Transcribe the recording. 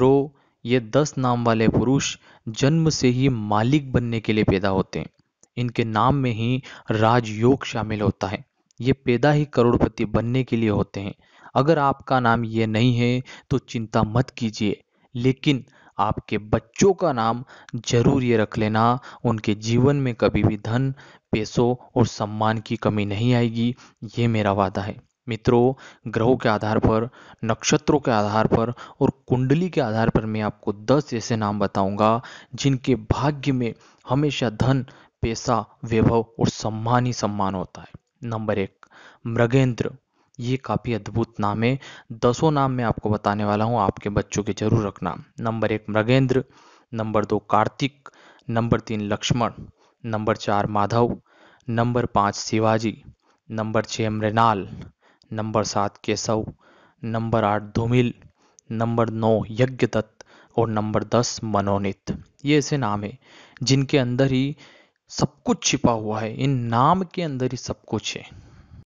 मित्रों ये दस नाम वाले पुरुष जन्म से ही मालिक बनने के लिए पैदा होते हैं इनके नाम में ही राजयोग शामिल होता है ये पैदा ही करोड़पति बनने के लिए होते हैं अगर आपका नाम ये नहीं है तो चिंता मत कीजिए लेकिन आपके बच्चों का नाम जरूर ये रख लेना उनके जीवन में कभी भी धन पैसों और सम्मान की कमी नहीं आएगी ये मेरा वादा है मित्रों ग्रहों के आधार पर नक्षत्रों के आधार पर और कुंडली के आधार पर मैं आपको दस ऐसे नाम बताऊंगा जिनके भाग्य में हमेशा धन पैसा वैभव और सम्मान ही सम्मान होता है नंबर एक मृगेंद्र ये काफ़ी अद्भुत नाम है दसों नाम मैं आपको बताने वाला हूँ आपके बच्चों के जरूर रखना नंबर एक मृगेंद्र नंबर दो कार्तिक नंबर तीन लक्ष्मण नंबर चार माधव नंबर पाँच शिवाजी नंबर छः मृणाल नंबर सात केशव नंबर आठ धूमिल नंबर नौ यज्ञदत्त और नंबर दस मनोनीत ये ऐसे नाम है जिनके अंदर ही सब कुछ छिपा हुआ है इन नाम के अंदर ही सब कुछ है